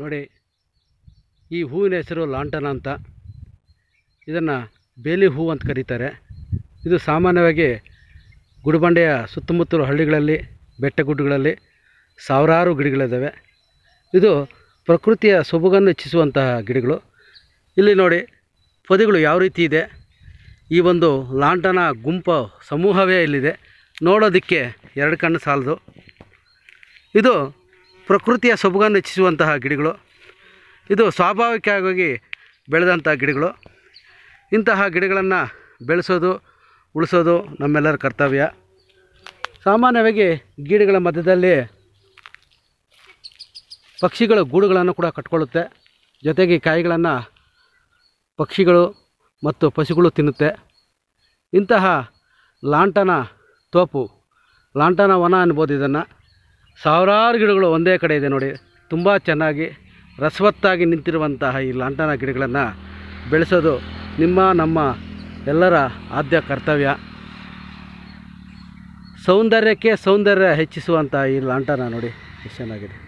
ನೋಡಿ ಈ ಹೂವಿನ ಹೆಸರು ಲಾಂಟನ ಅಂತ ಇದನ್ನು ಬೇಲಿ ಹೂವು ಅಂತ ಕರೀತಾರೆ ಇದು ಸಾಮಾನ್ಯವಾಗಿ ಗುಡಿಬಂಡೆಯ ಸುತ್ತಮುತ್ತಲು ಹಳ್ಳಿಗಳಲ್ಲಿ ಬೆಟ್ಟ ಗುಡ್ಡಗಳಲ್ಲಿ ಸಾವಿರಾರು ಗಿಡಗಳಿದ್ದಾವೆ ಇದು ಪ್ರಕೃತಿಯ ಸೊಬಗನ್ನು ಹೆಚ್ಚಿಸುವಂತಹ ಗಿಡಗಳು ಇಲ್ಲಿ ನೋಡಿ ಪೊದೆಗಳು ಯಾವ ರೀತಿ ಇದೆ ಈ ಒಂದು ಲಾಂಟನ ಗುಂಪು ಸಮೂಹವೇ ಇಲ್ಲಿದೆ ನೋಡೋದಕ್ಕೆ ಎರಡು ಕಣ್ಣು ಸಾಲದು ಇದು ಪ್ರಕೃತಿಯ ಸೊಬಗನ್ನು ಹೆಚ್ಚಿಸುವಂತಹ ಗಿಡಗಳು ಇದು ಸ್ವಾಭಾವಿಕವಾಗಿ ಬೆಳೆದಂಥ ಗಿಡಗಳು ಇಂತಹ ಗಿಡಗಳನ್ನು ಬೆಳೆಸೋದು ಉಳಿಸೋದು ನಮ್ಮೆಲ್ಲರ ಕರ್ತವ್ಯ ಸಾಮಾನ್ಯವಾಗಿ ಗಿಡಗಳ ಮಧ್ಯದಲ್ಲಿ ಪಕ್ಷಿಗಳು ಗೂಡುಗಳನ್ನು ಕೂಡ ಕಟ್ಕೊಳ್ಳುತ್ತೆ ಜೊತೆಗೆ ಕಾಯಿಗಳನ್ನು ಪಕ್ಷಿಗಳು ಮತ್ತು ಪಶುಗಳು ತಿನ್ನುತ್ತೆ ಇಂತಹ ಲಾಂಟನ ತೋಪು ಲಾಂಟನ ವನ ಅನ್ಬೋದು ಇದನ್ನು ಸಾವಿರಾರು ಗಿಡಗಳು ಒಂದೇ ಕಡೆ ಇದೆ ನೋಡಿ ತುಂಬ ಚೆನ್ನಾಗಿ ರಸವತ್ತಾಗಿ ನಿಂತಿರುವಂತಹ ಈ ಲಾಂಟನ ಗಿಡಗಳನ್ನು ಬೆಳೆಸೋದು ನಿಮ್ಮ ನಮ್ಮ ಎಲ್ಲರ ಆದ್ಯ ಕರ್ತವ್ಯ ಸೌಂದರ್ಯಕ್ಕೆ ಸೌಂದರ್ಯ ಹೆಚ್ಚಿಸುವಂತಹ ಈ ಲಾಂಟನ ನೋಡಿ ಎಷ್ಟು ಚೆನ್ನಾಗಿದೆ